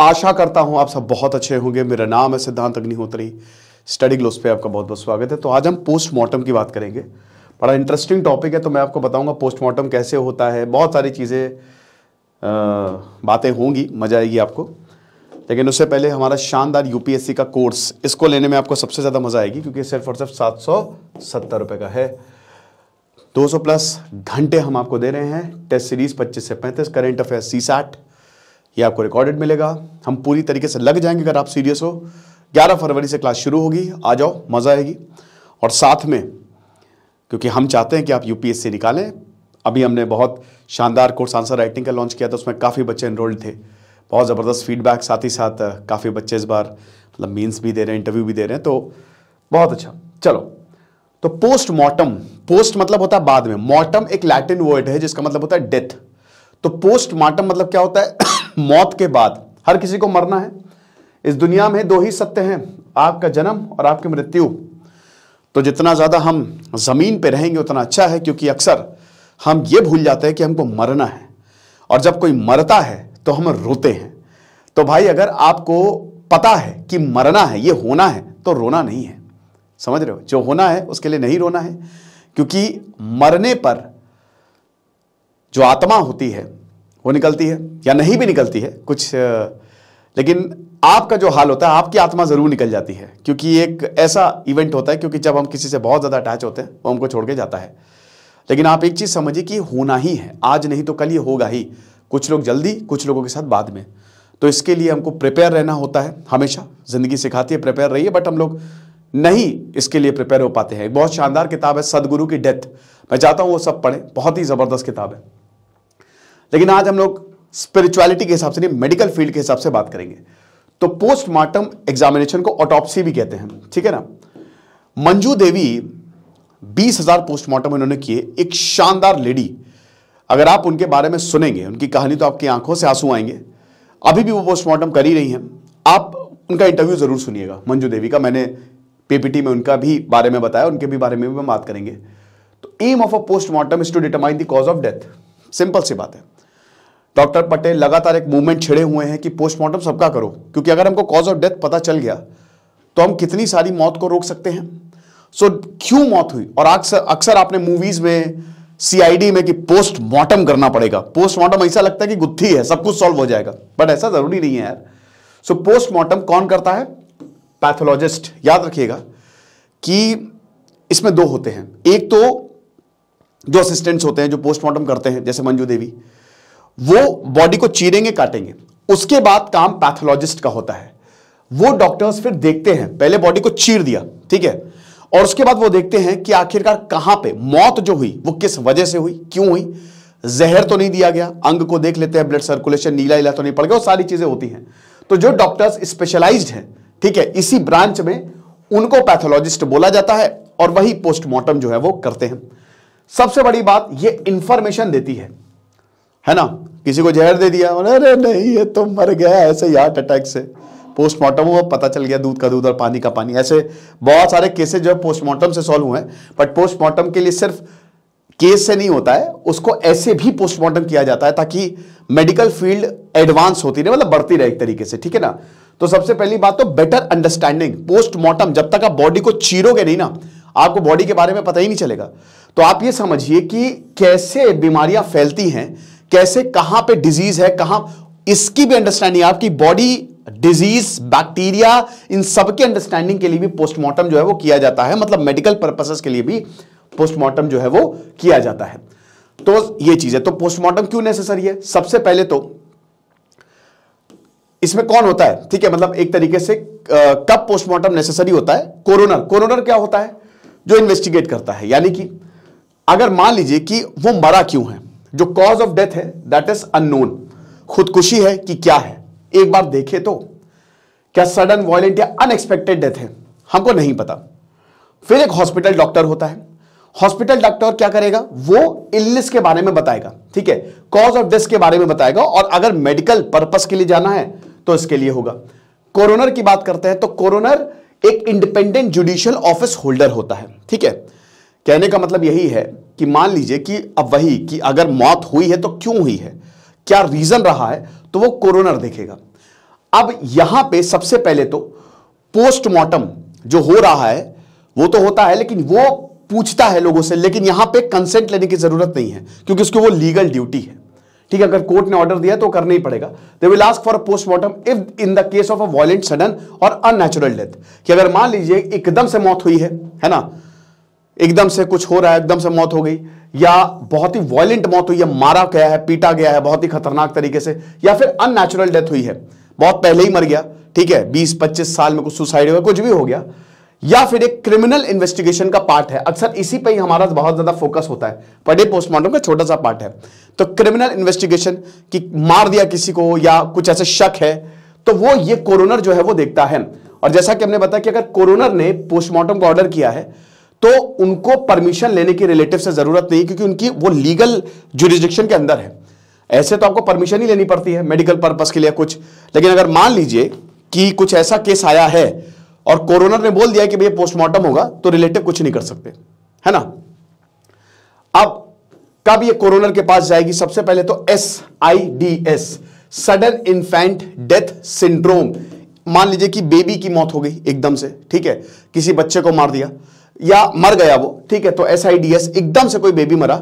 आशा करता हूं आप सब बहुत अच्छे होंगे मेरा नाम है सिद्धांत अग्निहोत्री स्टडी ग्लोस पे आपका बहुत बहुत स्वागत है तो आज हम पोस्टमार्टम की बात करेंगे बड़ा इंटरेस्टिंग टॉपिक है तो मैं आपको बताऊंगा पोस्टमार्टम कैसे होता है बहुत सारी चीज़ें बातें होंगी मजा आएगी आपको लेकिन उससे पहले हमारा शानदार यूपीएससी का कोर्स इसको लेने में आपको सबसे ज़्यादा मज़ा आएगी क्योंकि सिर्फ और सिर्फ सात सौ सत्तर रुपये का है 200 प्लस घंटे हम आपको दे रहे हैं टेस्ट सीरीज़ 25 से 35 करेंट अफेयर सी साठ ये आपको रिकॉर्डेड मिलेगा हम पूरी तरीके से लग जाएंगे अगर आप सीरियस हो 11 फरवरी से क्लास शुरू होगी आ जाओ मज़ा आएगी और साथ में क्योंकि हम चाहते हैं कि आप यूपीएससी निकालें अभी हमने बहुत शानदार कोर्स आंसर राइटिंग का लॉन्च किया था उसमें काफ़ी बच्चे इनरोल्ड थे बहुत ज़बरदस्त फीडबैक साथ ही साथ काफ़ी बच्चे इस बार मतलब मीन्स भी दे रहे हैं इंटरव्यू भी दे रहे हैं तो बहुत अच्छा चलो तो पोस्ट मॉर्टम पोस्ट मतलब होता है बाद में मॉर्टम एक लैटिन वर्ड है जिसका मतलब होता है डेथ तो पोस्टमार्टम मतलब क्या होता है मौत के बाद हर किसी को मरना है इस दुनिया में दो ही सत्य हैं आपका जन्म और आपकी मृत्यु तो जितना ज़्यादा हम ज़मीन पे रहेंगे उतना अच्छा है क्योंकि अक्सर हम ये भूल जाते हैं कि हमको मरना है और जब कोई मरता है तो हम रोते हैं तो भाई अगर आपको पता है कि मरना है ये होना है तो रोना नहीं है समझ रहे हो जो होना है उसके लिए नहीं रोना है क्योंकि मरने पर जो आत्मा होती है वो निकलती है या नहीं भी निकलती है कुछ लेकिन आपका जो हाल होता है आपकी आत्मा ज़रूर निकल जाती है क्योंकि एक ऐसा इवेंट होता है क्योंकि जब हम किसी से बहुत ज़्यादा अटैच होते हैं वो हमको छोड़ के जाता है लेकिन आप एक चीज़ समझिए कि होना ही है आज नहीं तो कल ये होगा ही कुछ लोग जल्दी कुछ लोगों के साथ बाद में तो इसके लिए हमको प्रिपेयर रहना होता है हमेशा ज़िंदगी सिखाती है प्रिपेयर रहिए बट हम लोग नहीं इसके लिए प्रिपेयर हो पाते हैं बहुत शानदार किताब है सदगुरु की डेथ मैं चाहता हूँ वो सब पढ़ें बहुत ही ज़बरदस्त किताब है लेकिन आज हम लोग स्पिरिचुअलिटी के हिसाब से नहीं मेडिकल फील्ड के हिसाब से बात करेंगे तो पोस्टमार्टम एग्जामिनेशन को ऑटोप्सी भी कहते हैं ठीक है ना मंजू देवी बीस हजार पोस्टमार्टम उन्होंने किए एक शानदार लेडी अगर आप उनके बारे में सुनेंगे उनकी कहानी तो आपकी आंखों से आंसू आएंगे अभी भी वो पोस्टमार्टम कर ही रही हैं आप उनका इंटरव्यू जरूर सुनिएगा मंजू देवी का मैंने पीपीटी में उनका भी बारे में बताया उनके भी बारे में भी हम बात करेंगे तो aim of a postmortem is to determine the cause of death simple सी बात है डॉक्टर पटेल लगातार एक मूवमेंट छिड़े हुए हैं कि पोस्टमार्टम सबका करो क्योंकि अगर हमको कॉज ऑफ डेथ पता चल गया तो हम कितनी सारी मौत को रोक सकते हैं सो so, क्यों मौत हुई और अक्सर अक्सर आपने मूवीज में सीआईडी में कि पोस्टमार्टम करना पड़ेगा पोस्टमार्टम ऐसा लगता है कि गुत्थी है सब कुछ सॉल्व हो जाएगा बट ऐसा जरूरी नहीं है यार सो so, पोस्टमार्टम कौन करता है पैथोलॉजिस्ट याद रखिएगा कि इसमें दो होते हैं एक तो जो असिस्टेंट्स होते हैं जो पोस्टमार्टम करते हैं जैसे मंजू देवी वो बॉडी को चीरेंगे काटेंगे उसके बाद काम पैथोलॉजिस्ट का होता है वो डॉक्टर्स फिर देखते हैं पहले बॉडी को चीर दिया ठीक है और उसके बाद वो देखते हैं कि आखिरकार कहां पे मौत जो हुई वो किस वजह से हुई क्यों हुई जहर तो नहीं दिया गया अंग को देख लेते हैं ब्लड सर्कुलेशन नीला इला तो नहीं पड़ गया वो सारी चीजें होती हैं तो जो डॉक्टर्स स्पेशलाइज हैं ठीक है इसी ब्रांच में उनको पैथोलॉजिस्ट बोला जाता है और वही पोस्टमार्टम जो है वो करते हैं सबसे बड़ी बात यह इंफॉर्मेशन देती है है ना किसी को जहर दे दिया अरे नहीं ये तो मर गया ऐसे हार्ट अटैक से पोस्टमार्टम हुआ पता चल गया दूध का दूध और पानी का पानी ऐसे बहुत सारे केसेस जो है पोस्टमार्टम से सॉल्व हुए हैं बट पोस्टमार्टम के लिए सिर्फ केस से नहीं होता है उसको ऐसे भी पोस्टमार्टम किया जाता है ताकि मेडिकल फील्ड एडवांस होती रहे मतलब बढ़ती रहे एक तरीके से ठीक है ना तो सबसे पहली बात तो बेटर अंडरस्टैंडिंग पोस्टमार्टम जब तक आप बॉडी को चीरोगे नहीं ना आपको बॉडी के बारे में पता ही नहीं चलेगा तो आप ये समझिए कि कैसे बीमारियां फैलती हैं कैसे कहां पे डिजीज है कहां इसकी भी अंडरस्टैंडिंग आपकी बॉडी डिजीज बैक्टीरिया इन सब अंडरस्टैंडिंग के लिए भी पोस्टमार्टम जो है वो किया जाता है मतलब मेडिकल पर्पसेस के लिए भी पोस्टमार्टम जो है वो किया जाता है तो ये चीज है तो पोस्टमार्टम क्यों नेसेसरी है सबसे पहले तो इसमें कौन होता है ठीक है मतलब एक तरीके से कब पोस्टमार्टम नेसेसरी होता है कोरोनर कोरोनर क्या होता है जो इन्वेस्टिगेट करता है यानी कि अगर मान लीजिए कि वो मरा क्यों है जो कॉज ऑफ डेथ है दैट इज अनोन खुदकुशी है कि क्या है एक बार देखे तो क्या सडन वॉयलेंट या अनएक्सपेक्टेड डेथ है हमको नहीं पता फिर एक हॉस्पिटल डॉक्टर होता है हॉस्पिटल डॉक्टर क्या करेगा वो इलनेस के बारे में बताएगा ठीक है कॉज ऑफ डेथ के बारे में बताएगा और अगर मेडिकल पर्पस के लिए जाना है तो इसके लिए होगा कोरोनर की बात करते हैं तो कोरोनर एक इंडिपेंडेंट जुडिशियल ऑफिस होल्डर होता है ठीक है कहने का मतलब यही है कि मान लीजिए कि अब वही कि अगर मौत हुई है तो क्यों हुई है क्या रीजन रहा है तो वो कोरोनर देखेगा अब यहां पे सबसे पहले तो पोस्टमार्टम जो हो रहा है वो तो होता है लेकिन वो पूछता है लोगों से लेकिन यहां पे कंसेंट लेने की जरूरत नहीं है क्योंकि उसकी वो लीगल ड्यूटी है ठीक है अगर कोर्ट ने ऑर्डर दिया तो करना ही पड़ेगा they will ask for postmortem if in the case of a violent sudden और अननेचुरल डेथ कि अगर मान लीजिए एकदम से मौत हुई है है ना एकदम से कुछ हो रहा है एकदम से मौत हो गई या बहुत ही वॉयलेंट मौत हुई है मारा गया है पीटा गया है बहुत ही खतरनाक तरीके से या फिर अननेचुरल डेथ हुई है बहुत पहले ही मर गया ठीक है 20-25 साल में कुछ सुसाइड हुआ कुछ भी हो गया या फिर एक क्रिमिनल इन्वेस्टिगेशन का पार्ट है अक्सर इसी पर ही हमारा बहुत ज्यादा फोकस होता है पढ़े पोस्टमार्टम का छोटा सा पार्ट है तो क्रिमिनल इन्वेस्टिगेशन कि मार दिया किसी को या कुछ ऐसे शक है तो वो ये कोरोनर जो है वो देखता है और जैसा कि हमने बताया कि अगर कोरोनर ने पोस्टमार्टम का ऑर्डर किया है तो उनको परमिशन लेने की रिलेटिव से जरूरत नहीं क्योंकि उनकी वो लीगल जुरिस्डिक्शन के अंदर है ऐसे तो आपको परमिशन ही लेनी पड़ती है मेडिकल पर्पज के लिए कुछ लेकिन अगर मान लीजिए कि कुछ ऐसा केस आया है और कोरोनर ने बोल दिया कि भैया पोस्टमार्टम होगा तो रिलेटिव कुछ नहीं कर सकते है ना अब कब ये कोरोनर के पास जाएगी सबसे पहले तो S I D S sudden infant death syndrome मान लीजिए कि बेबी की मौत हो गई एकदम से ठीक है किसी बच्चे को मार दिया या मर गया वो ठीक है तो एस एकदम से कोई बेबी मरा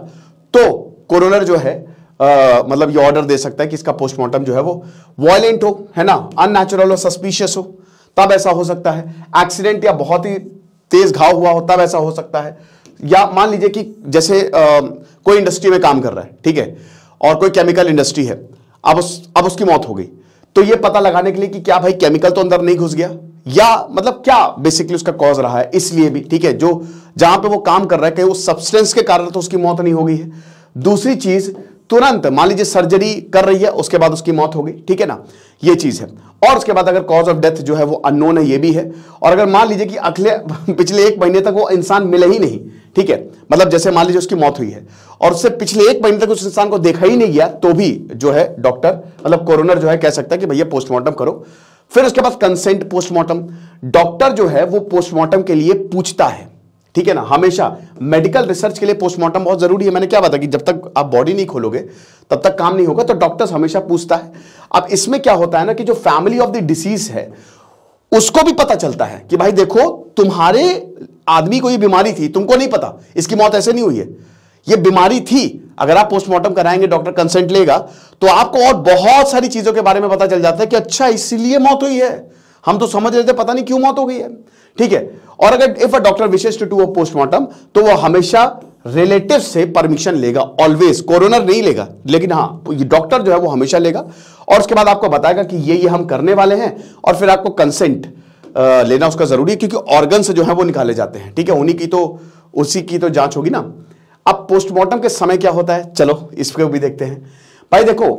तो कोरोनर जो है आ, मतलब ये ऑर्डर दे सकता है कि इसका पोस्टमार्टम जो है वो वॉयलेंट हो है ना अननेचुरल हो सस्पिशियस हो तब ऐसा हो सकता है एक्सीडेंट या बहुत ही तेज घाव हुआ हो तब ऐसा हो सकता है या मान लीजिए कि जैसे आ, कोई इंडस्ट्री में काम कर रहा है ठीक है और कोई केमिकल इंडस्ट्री है अब उस अब उसकी मौत हो गई तो ये पता लगाने के लिए कि क्या भाई केमिकल तो अंदर नहीं घुस गया या मतलब क्या बेसिकली उसका कॉज रहा है इसलिए भी ठीक है जो जहां पे वो काम कर रहा है कि उस सब्सटेंस के कारण तो उसकी मौत नहीं होगी है दूसरी चीज तुरंत मान लीजिए सर्जरी कर रही है उसके बाद उसकी मौत हो गई ठीक है ना ये चीज है और उसके बाद अगर कॉज ऑफ डेथ जो है वो अननोन है ये भी है और अगर मान लीजिए कि अगले पिछले एक महीने तक वो इंसान मिले ही नहीं ठीक है मतलब जैसे मान लीजिए उसकी मौत हुई है और उससे पिछले एक महीने तक उस इंसान को देखा ही नहीं गया तो भी जो है डॉक्टर मतलब कोरोनर जो है कह सकता है कि भैया पोस्टमार्टम करो फिर उसके बाद कंसेंट पोस्टमार्टम डॉक्टर जो है वो पोस्टमार्टम के लिए पूछता है ठीक है ना हमेशा मेडिकल रिसर्च के लिए पोस्टमार्टम बहुत जरूरी है मैंने क्या बताया कि जब तक आप बॉडी नहीं खोलोगे तब तक काम नहीं होगा तो डॉक्टर्स हमेशा पूछता है अब इसमें क्या होता है ना कि जो फैमिली ऑफ द डिसीज है उसको भी पता चलता है कि भाई देखो तुम्हारे आदमी को ये बीमारी थी तुमको नहीं पता इसकी मौत ऐसे नहीं हुई है ये बीमारी थी अगर आप पोस्टमार्टम कराएंगे डॉक्टर कंसेंट लेगा तो आपको और बहुत सारी चीजों के बारे में पता चल जाता है कि अच्छा इसलिए मौत हुई है हम तो समझ रहे थे पता नहीं क्यों मौत हो गई है ठीक है और अगर if a doctor wishes to do a postmortem तो वो हमेशा रिलेटिव से परमिशन लेगा ऑलवेज कोरोनर नहीं लेगा लेकिन हाँ डॉक्टर जो है वो हमेशा लेगा और उसके बाद आपको बताएगा कि ये ये हम करने वाले हैं और फिर आपको कंसेंट लेना उसका जरूरी है क्योंकि ऑर्गन जो है वो निकाले जाते हैं ठीक है उन्हीं की तो उसी की तो जांच होगी ना अब पोस्टमार्टम के समय क्या होता है चलो इसको भी देखते हैं भाई देखो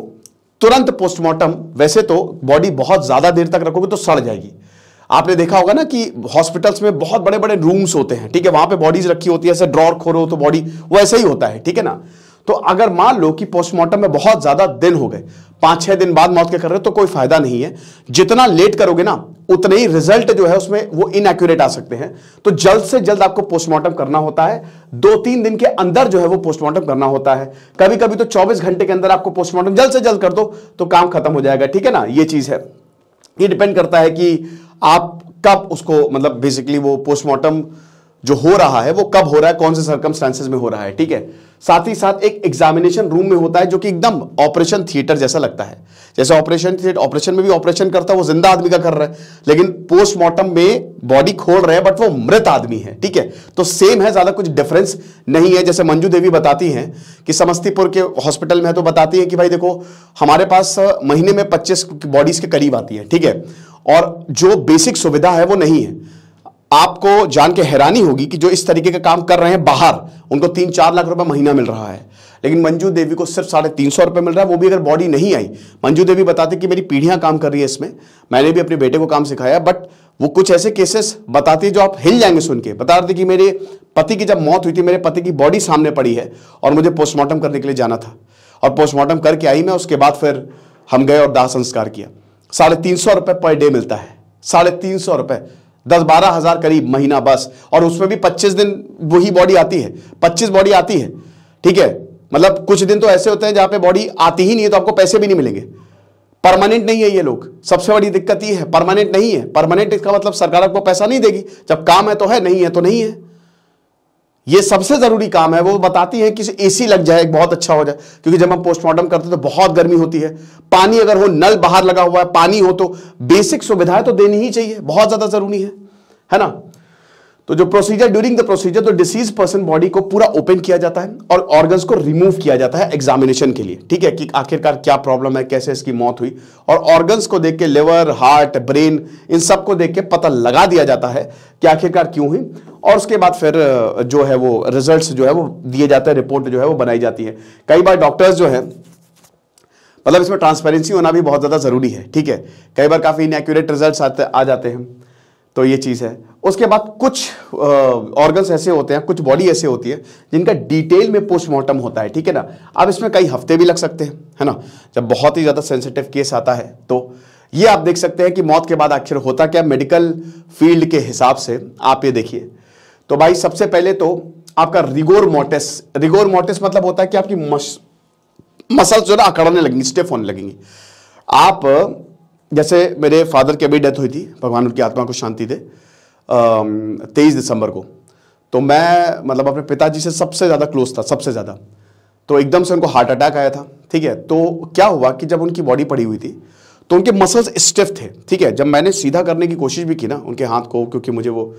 तुरंत पोस्टमार्टम वैसे तो बॉडी बहुत ज़्यादा देर तक रखोगे तो सड़ जाएगी आपने देखा होगा ना कि हॉस्पिटल्स में बहुत बड़े बड़े रूम्स होते हैं ठीक है वहां पे बॉडीज रखी होती है ऐसे ड्रॉर खोलो तो बॉडी वो ऐसे ही होता है ठीक है ना तो अगर मान लो कि पोस्टमार्टम में बहुत ज्यादा दिन हो गए पांच छह दिन बाद मौत के कर रहे हो तो कोई फायदा नहीं है जितना लेट करोगे ना उतने ही रिजल्ट जो है उसमें वो इनएक्यूरेट आ सकते हैं तो जल्द से जल्द आपको पोस्टमार्टम करना होता है दो तीन दिन के अंदर जो है वो पोस्टमार्टम करना होता है कभी कभी तो चौबीस घंटे के अंदर आपको पोस्टमार्टम जल्द से जल्द कर दो तो काम खत्म हो जाएगा ठीक है ना ये चीज है ये डिपेंड करता है कि आप कब उसको मतलब बेसिकली वो पोस्टमार्टम जो हो रहा है वो कब हो रहा है कौन से सर्कमस्टांसेस में हो रहा है ठीक है साथ ही साथ एक एग्जामिनेशन रूम में होता है जो कि एकदम ऑपरेशन थिएटर जैसा लगता है जैसे ऑपरेशन थिएटर ऑपरेशन में भी ऑपरेशन करता है वो जिंदा आदमी का कर रहा है लेकिन पोस्टमार्टम में बॉडी खोल रहे हैं बट वो मृत आदमी है ठीक है तो सेम है ज्यादा कुछ डिफरेंस नहीं है जैसे मंजू देवी बताती हैं कि समस्तीपुर के हॉस्पिटल में है तो बताती है कि भाई देखो हमारे पास महीने में पच्चीस बॉडीज के करीब आती है ठीक है और जो बेसिक सुविधा है वो नहीं है आपको जान के हैरानी होगी कि जो इस तरीके का काम कर रहे हैं बाहर उनको तीन चार लाख रुपए महीना मिल रहा है लेकिन मंजू देवी को सिर्फ साढ़े तीन सौ रुपये मिल रहा है वो भी अगर बॉडी नहीं आई मंजू देवी बताते कि मेरी पीढ़ियां काम कर रही है इसमें मैंने भी अपने बेटे को काम सिखाया बट वो कुछ ऐसे केसेस बताती है जो आप हिल जाएंगे सुन के बता रहे थे कि मेरे पति की जब मौत हुई थी मेरे पति की बॉडी सामने पड़ी है और मुझे पोस्टमार्टम करने के लिए जाना था और पोस्टमार्टम करके आई मैं उसके बाद फिर हम गए और दाह संस्कार किया साढ़े तीन सौ रुपये पर डे मिलता है साढ़े तीन सौ रुपये दस बारह हजार करीब महीना बस और उसमें भी पच्चीस दिन वही बॉडी आती है पच्चीस बॉडी आती है ठीक है मतलब कुछ दिन तो ऐसे होते हैं जहां पे बॉडी आती ही नहीं है तो आपको पैसे भी नहीं मिलेंगे परमानेंट नहीं है ये लोग सबसे बड़ी दिक्कत ये है परमानेंट नहीं है परमानेंट इसका मतलब सरकार आपको पैसा नहीं देगी जब काम है तो है नहीं है तो नहीं है ये सबसे जरूरी काम है वो बताती है कि एसी लग जाए बहुत अच्छा हो जाए क्योंकि जब हम पोस्टमार्टम करते हैं तो बहुत गर्मी होती है पानी अगर हो नल बाहर लगा हुआ है पानी हो तो बेसिक सुविधाएं तो देनी ही चाहिए बहुत ज्यादा जरूरी है है ना तो जो प्रोसीजर ड्यूरिंग द प्रोसीजर तो डिसीज पर्सन बॉडी को पूरा ओपन किया जाता है और ऑर्गन्स को रिमूव किया जाता है एग्जामिनेशन के लिए ठीक है कि आखिरकार क्या प्रॉब्लम है कैसे इसकी मौत हुई और ऑर्गन्स को देख के लिवर हार्ट ब्रेन इन सब को देख के पता लगा दिया जाता है कि आखिरकार क्यों हुई और उसके बाद फिर जो है वो रिजल्ट जो है वो दिए जाते हैं रिपोर्ट जो है वो बनाई जाती है कई बार डॉक्टर्स जो है मतलब इसमें ट्रांसपेरेंसी होना भी बहुत ज़्यादा ज़रूरी है ठीक है कई बार काफ़ी इनएक्यूरेट रिजल्ट आ जाते हैं तो ये चीज़ है उसके बाद कुछ ऑर्गन्स ऐसे होते हैं कुछ बॉडी ऐसे होती है जिनका डिटेल में पोस्टमार्टम होता है ठीक है ना अब इसमें कई हफ्ते भी लग सकते हैं है ना जब बहुत ही ज़्यादा सेंसिटिव केस आता है तो ये आप देख सकते हैं कि मौत के बाद आखिर होता क्या मेडिकल फील्ड के हिसाब से आप ये देखिए तो भाई सबसे पहले तो आपका रिगोर मोटिस रिगोर मोटिस मतलब होता है कि आपकी मस, मसल्स जो है अकड़ने लगेंगी स्टिफ होने लगेंगी आप जैसे मेरे फादर की अभी डेथ हुई थी भगवान उनकी आत्मा को शांति दे तेईस दिसंबर को तो मैं मतलब अपने पिताजी से सबसे ज़्यादा क्लोज था सबसे ज़्यादा तो एकदम से उनको हार्ट अटैक आया था ठीक है तो क्या हुआ कि जब उनकी बॉडी पड़ी हुई थी तो उनके मसल्स स्टिफ थे ठीक है जब मैंने सीधा करने की कोशिश भी की ना उनके हाथ को क्योंकि मुझे वो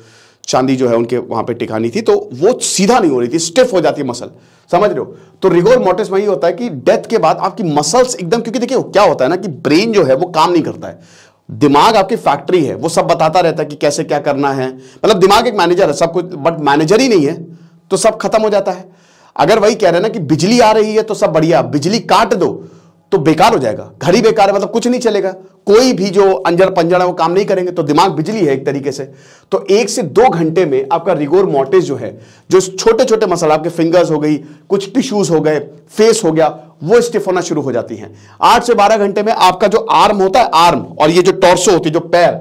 चांदी जो है उनके वहाँ पे टिकानी थी तो वो सीधा नहीं हो रही थी स्टिफ हो जाती है मसल समझ रहे हो तो रिगोर मोटिस में ही होता है कि डेथ के बाद आपकी मसल्स एकदम क्योंकि देखिए क्या होता है ना कि ब्रेन जो है वो काम नहीं करता है दिमाग आपकी फैक्ट्री है वो सब बताता रहता है कि कैसे क्या करना है मतलब दिमाग एक मैनेजर है सब कुछ बट मैनेजर ही नहीं है तो सब खत्म हो जाता है अगर वही कह रहे हैं ना कि बिजली आ रही है तो सब बढ़िया बिजली काट दो तो बेकार हो जाएगा घर ही बेकार है मतलब कुछ नहीं चलेगा कोई भी जो अंजड़ पंजड़ है वो काम नहीं करेंगे तो दिमाग बिजली है एक तरीके से तो एक से दो घंटे में आपका रिगोर मोर्टिस जो है जो छोटे छोटे मसल आपके फिंगर्स हो गई कुछ टिश्यूज हो गए फेस हो गया वो स्टिफ होना शुरू हो जाती है आठ से बारह घंटे में आपका जो आर्म होता है आर्म और ये जो टॉर्सो होती है जो पैर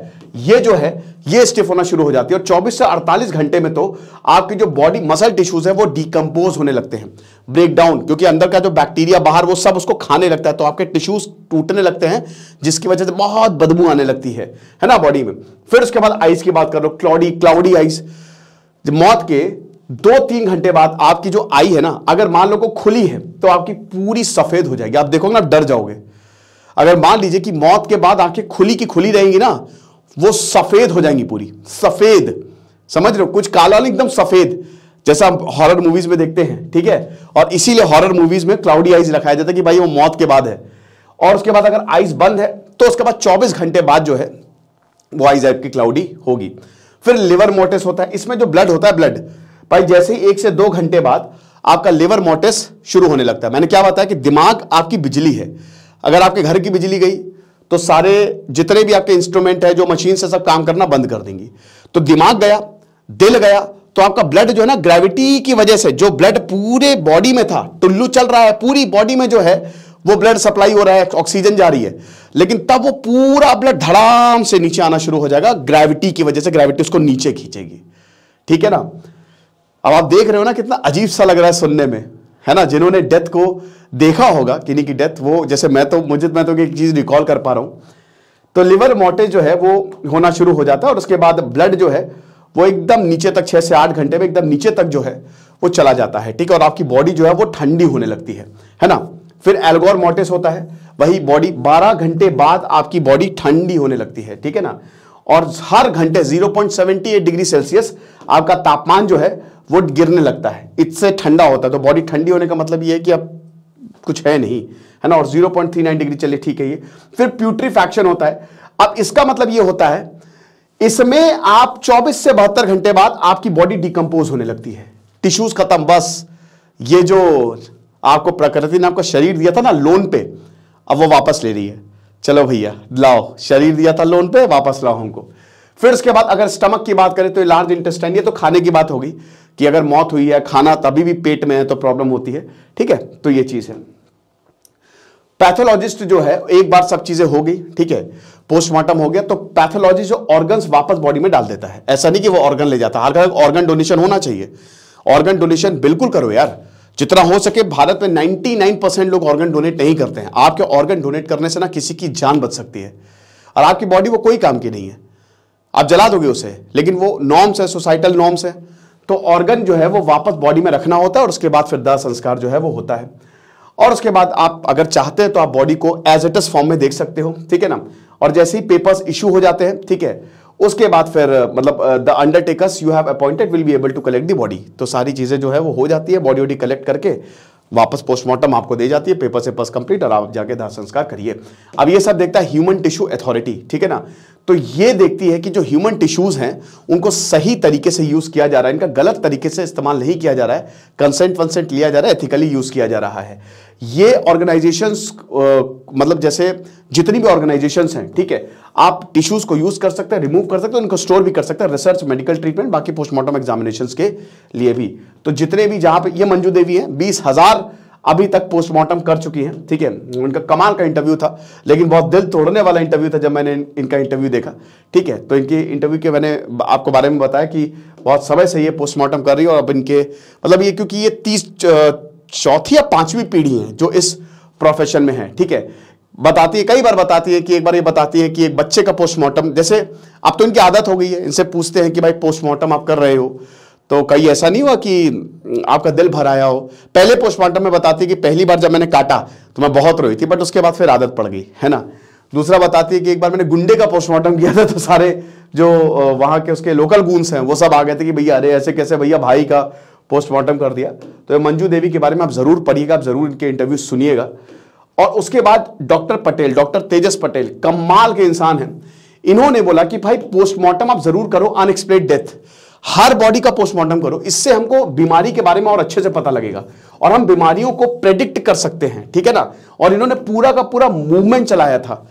ये जो है ये स्टिफ होना शुरू हो जाती है और 24 से 48 घंटे में तो आपकी जो बॉडी मसल टिश्यूज है वो डिकम्पोज होने लगते हैं ब्रेक डाउन क्योंकि अंदर का जो बैक्टीरिया बाहर वो सब उसको खाने लगता है तो आपके टिश्यूज टूटने लगते हैं जिसकी वजह से बहुत बदबू आने लगती है है ना बॉडी में फिर उसके बाद आइस की बात कर लो क्लाउडी क्लाउडी आइस मौत के दो तीन घंटे बाद आपकी जो आई है ना अगर मान लो को खुली है तो आपकी पूरी सफेद हो जाएगी आप देखोगे ना डर जाओगे अगर मान लीजिए कि मौत के बाद आंखें खुली की खुली रहेंगी ना वो सफेद हो जाएंगी पूरी सफेद समझ रहे हो कुछ काला नहीं एकदम सफेद जैसा हम हॉरर मूवीज में देखते हैं ठीक है और इसीलिए हॉरर मूवीज में क्लाउडी आइज रखाया जाता है कि भाई वो मौत के बाद है और उसके बाद अगर आइज बंद है तो उसके बाद 24 घंटे बाद जो है वो आइज आपकी क्लाउडी होगी फिर लिवर मोटिस होता है इसमें जो ब्लड होता है ब्लड भाई जैसे ही एक से दो घंटे बाद आपका लिवर मोटिस शुरू होने लगता है मैंने क्या बताया कि दिमाग आपकी बिजली है अगर आपके घर की बिजली गई तो सारे जितने भी आपके इंस्ट्रूमेंट है जो मशीन से सब काम करना बंद कर देंगी तो दिमाग गया दिल गया तो आपका ब्लड जो है ना ग्रेविटी की वजह से जो ब्लड पूरे बॉडी में था टुल्लू चल रहा है पूरी बॉडी में जो है वो ब्लड सप्लाई हो रहा है ऑक्सीजन जा रही है लेकिन तब वो पूरा ब्लड धड़ाम से नीचे आना शुरू हो जाएगा ग्रेविटी की वजह से ग्रेविटी उसको नीचे खींचेगी ठीक है ना अब आप देख रहे हो ना कितना अजीब सा लग रहा है सुनने में है ना जिन्होंने डेथ को देखा होगा किन्हीं की डेथ वो जैसे मैं तो मुझे मैं तो एक चीज़ रिकॉल कर पा रहा हूं तो लिवर मोटे जो है वो होना शुरू हो जाता है और उसके बाद ब्लड जो है वो एकदम नीचे तक छह से आठ घंटे में एकदम नीचे तक जो है वो चला जाता है ठीक है और आपकी बॉडी जो है वो ठंडी होने लगती है है ना फिर एल्गोर मोटेस होता है वही बॉडी 12 घंटे बाद आपकी बॉडी ठंडी होने लगती है ठीक है ना और हर घंटे 0.78 डिग्री सेल्सियस आपका तापमान जो है वो गिरने लगता है इससे ठंडा होता है तो बॉडी ठंडी होने का मतलब ये है कि आप कुछ है नहीं है ना और 0.39 डिग्री चलिए ठीक है ये फिर प्यूट्रीफैक्शन होता है अब इसका मतलब ये होता है इसमें आप 24 से बहत्तर घंटे बाद आपकी बॉडी डिकम्पोज होने लगती है टिश्यूज खत्म बस ये जो आपको प्रकृति ने आपका शरीर दिया था ना लोन पे अब वो वापस ले रही है चलो भैया लाओ शरीर दिया था लोन पे वापस लाओ हमको फिर उसके बाद अगर स्टमक की बात करें तो लार्ज इंटेस्टाइन ये तो खाने की बात होगी कि अगर मौत हुई है खाना तभी भी पेट में है तो प्रॉब्लम होती है ठीक है तो ये चीज़ है पैथोलॉजिस्ट जो है एक बार सब चीज़ें हो गई ठीक है पोस्टमार्टम हो गया तो पैथोलॉजी जो ऑर्गन्स वापस बॉडी में डाल देता है ऐसा नहीं कि वो ऑर्गन ले जाता हर घर ऑर्गन डोनेशन होना चाहिए ऑर्गन डोनेशन बिल्कुल करो यार जितना हो सके भारत में 99 परसेंट लोग ऑर्गन डोनेट नहीं करते हैं आपके ऑर्गन डोनेट करने से ना किसी की जान बच सकती है और आपकी बॉडी वो कोई काम की नहीं है आप जला दोगे उसे लेकिन वो नॉर्म्स है सोसाइटल नॉर्म्स है तो ऑर्गन जो है वो वापस बॉडी में रखना होता है और उसके बाद फिर दाह संस्कार जो है वो होता है और उसके बाद आप अगर चाहते हैं तो आप बॉडी को एज इट इज फॉर्म में देख सकते हो ठीक है ना और जैसे ही पेपर्स इश्यू हो जाते हैं ठीक है उसके बाद फिर मतलब the undertakers you have appointed will be able to collect the body तो सारी चीज़ें जो है वो हो जाती है बॉडी वॉडी कलेक्ट करके वापस पोस्टमार्टम आपको दे जाती है पेपर से पस कंप्लीट और आप जाके दाह संस्कार करिए अब ये सब देखता है ह्यूमन टिश्यू अथॉरिटी ठीक है ना तो ये देखती है कि जो ह्यूमन टिश्यूज हैं उनको सही तरीके से यूज किया जा रहा है इनका गलत तरीके से इस्तेमाल नहीं किया जा रहा है कंसेंट वंसेंट लिया जा रहा है एथिकली यूज किया जा रहा है ये ऑर्गेनाइजेशंस uh, मतलब जैसे जितनी भी ऑर्गेनाइजेशंस हैं ठीक है आप टिश्यूज को यूज कर सकते हैं रिमूव कर सकते हैं उनको स्टोर भी कर सकते हैं रिसर्च मेडिकल ट्रीटमेंट बाकी पोस्टमार्टम एग्जामिनेशन के लिए भी तो जितने भी जहां पर ये मंजू देवी है बीस हजार अभी तक पोस्टमार्टम कर चुकी हैं ठीक है उनका कमाल का इंटरव्यू था लेकिन बहुत दिल तोड़ने वाला इंटरव्यू था जब मैंने इनका इंटरव्यू देखा ठीक है तो इनके इंटरव्यू के मैंने आपको बारे में बताया कि बहुत समय से ये पोस्टमार्टम कर रही है और अब इनके मतलब ये क्योंकि ये तीस चौथी या पांचवी पीढ़ी है जो इस प्रोफेशन में है ठीक है बताती है कई बार बताती है कि एक बार ये बताती है कि एक बच्चे का पोस्टमार्टम जैसे अब तो इनकी आदत हो गई है इनसे पूछते हैं कि भाई पोस्टमार्टम आप कर रहे हो तो कहीं ऐसा नहीं हुआ कि आपका दिल भर आया हो पहले पोस्टमार्टम में बताती है कि पहली बार जब मैंने काटा तो मैं बहुत रोई थी बट उसके बाद फिर आदत पड़ गई है ना दूसरा बताती है कि एक बार मैंने गुंडे का पोस्टमार्टम किया था तो सारे जो वहां के उसके लोकल गूंस हैं वो सब आ गए थे कि भैया अरे ऐसे कैसे भैया भाई का पोस्टमार्टम कर दिया तो मंजू देवी के बारे में आप जरूर पढ़िएगा आप जरूर इनके इंटरव्यू सुनिएगा और उसके बाद डॉक्टर पटेल डॉक्टर तेजस पटेल कमाल के इंसान हैं इन्होंने बोला कि भाई पोस्टमार्टम आप जरूर करो अनएक्सप्लेन डेथ हर बॉडी का पोस्टमार्टम करो इससे हमको बीमारी के बारे में और अच्छे से पता लगेगा और हम बीमारियों को प्रेडिक्ट कर सकते हैं ठीक है ना और इन्होंने पूरा का पूरा मूवमेंट चलाया था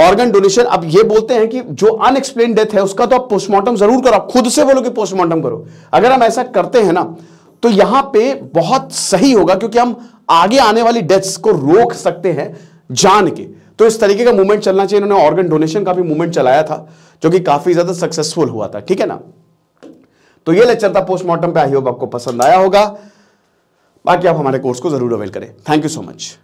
ऑर्गन डोनेशन अब ये बोलते हैं कि जो अनएक्सप्लेन डेथ है उसका तो आप पोस्टमार्टम जरूर करो खुद से बोलो कि पोस्टमार्टम करो अगर हम ऐसा करते हैं ना तो यहां पे बहुत सही होगा क्योंकि हम आगे आने वाली डेथ्स को रोक सकते हैं जान के तो इस तरीके का मूवमेंट चलना चाहिए इन्होंने ऑर्गन डोनेशन का भी मूवमेंट चलाया था जो कि काफी ज्यादा सक्सेसफुल हुआ था ठीक है ना तो ये लेक्चर था पोस्टमार्टम पे आई होप आपको पसंद आया होगा बाकी आप हमारे कोर्स को जरूर अवेल करें थैंक यू सो मच